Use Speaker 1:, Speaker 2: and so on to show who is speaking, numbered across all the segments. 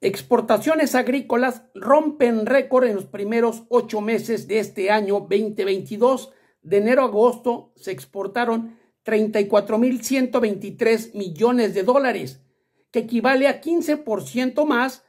Speaker 1: Exportaciones agrícolas rompen récord en los primeros ocho meses de este año 2022. De enero a agosto se exportaron 34.123 millones de dólares, que equivale a 15% más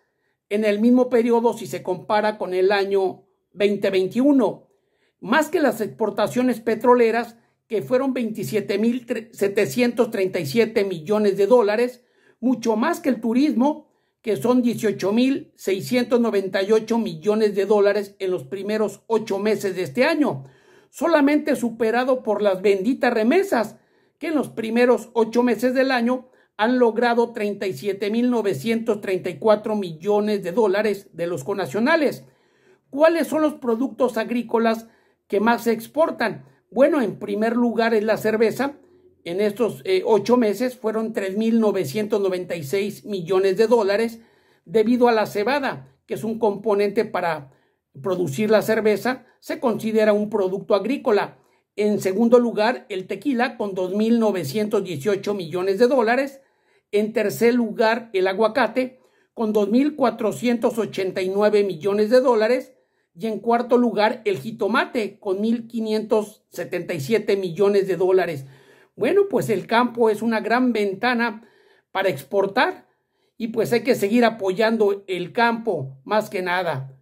Speaker 1: en el mismo periodo si se compara con el año 2021, más que las exportaciones petroleras que fueron 27.737 millones de dólares, mucho más que el turismo que son 18.698 millones de dólares en los primeros ocho meses de este año, solamente superado por las benditas remesas, que en los primeros ocho meses del año han logrado mil 37.934 millones de dólares de los conacionales. ¿Cuáles son los productos agrícolas que más se exportan? Bueno, en primer lugar es la cerveza, en estos eh, ocho meses fueron 3.996 millones de dólares debido a la cebada, que es un componente para producir la cerveza, se considera un producto agrícola. En segundo lugar, el tequila con 2.918 millones de dólares. En tercer lugar, el aguacate con 2.489 millones de dólares. Y en cuarto lugar, el jitomate con 1.577 millones de dólares. Bueno, pues el campo es una gran ventana para exportar y pues hay que seguir apoyando el campo más que nada.